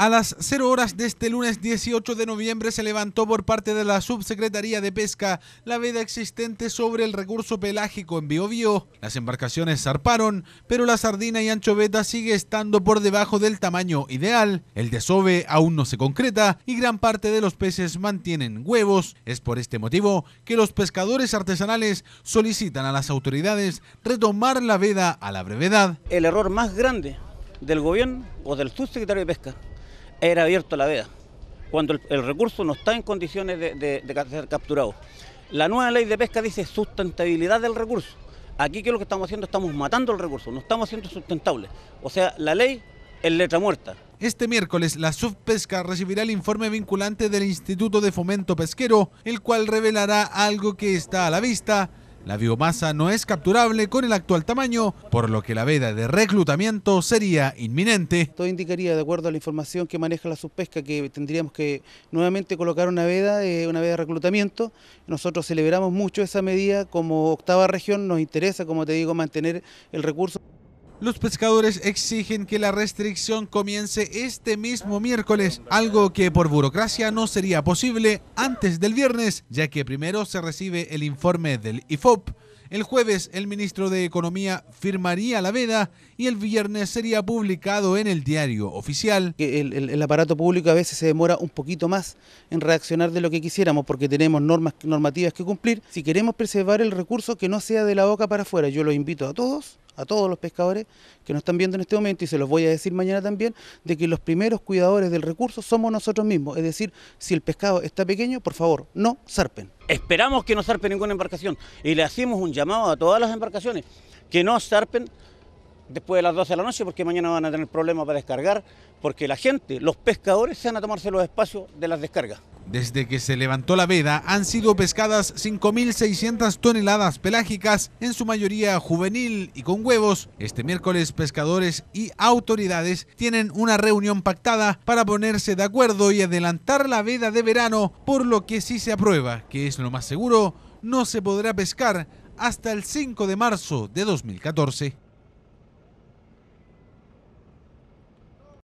A las 0 horas de este lunes 18 de noviembre se levantó por parte de la Subsecretaría de Pesca la veda existente sobre el recurso pelágico en Biobío. Las embarcaciones zarparon, pero la sardina y anchoveta sigue estando por debajo del tamaño ideal. El desove aún no se concreta y gran parte de los peces mantienen huevos. Es por este motivo que los pescadores artesanales solicitan a las autoridades retomar la veda a la brevedad. El error más grande del gobierno o del subsecretario de Pesca era abierto la veda, cuando el, recurso no está en condiciones de, de, ser capturado. La nueva ley de pesca dice sustentabilidad del recurso. Aquí que lo que estamos haciendo estamos matando el recurso, no estamos haciendo sustentable. O sea, la ley es letra muerta. Este miércoles la subpesca recibirá el informe vinculante del Instituto de Fomento Pesquero, el cual revelará algo que está a la vista la biomasa no es capturable con el actual tamaño, por lo que la veda de reclutamiento sería inminente. Todo indicaría, de acuerdo a la información que maneja la subpesca, que tendríamos que nuevamente colocar una veda, eh, una veda de reclutamiento. Nosotros celebramos mucho esa medida, como octava región nos interesa, como te digo, mantener el recurso. Los pescadores exigen que la restricción comience este mismo miércoles, algo que por burocracia no sería posible antes del viernes, ya que primero se recibe el informe del IFOP. El jueves el ministro de Economía firmaría la veda y el viernes sería publicado en el diario oficial. El, el, aparato público a veces se demora un poquito más en reaccionar de lo que quisiéramos porque tenemos normas normativas que cumplir. Si queremos preservar el recurso, que no sea de la boca para afuera. Yo lo invito a todos a todos los pescadores que nos están viendo en este momento y se los voy a decir mañana también, de que los primeros cuidadores del recurso somos nosotros mismos. Es decir, si el pescado está pequeño, por favor, no zarpen. Esperamos que no zarpen ninguna embarcación y le hacemos un llamado a todas las embarcaciones que no zarpen después de las 12 de la noche porque mañana van a tener problemas para descargar, porque la gente, los pescadores, se van a tomarse los espacios de las descargas. Desde que se levantó la veda, han sido pescadas 5.600 toneladas pelágicas, en su mayoría juvenil y con huevos. Este miércoles, pescadores y autoridades tienen una reunión pactada para ponerse de acuerdo y adelantar la veda de verano, por lo que si se aprueba, que es lo más seguro, no se podrá pescar hasta el 5 de marzo de 2014.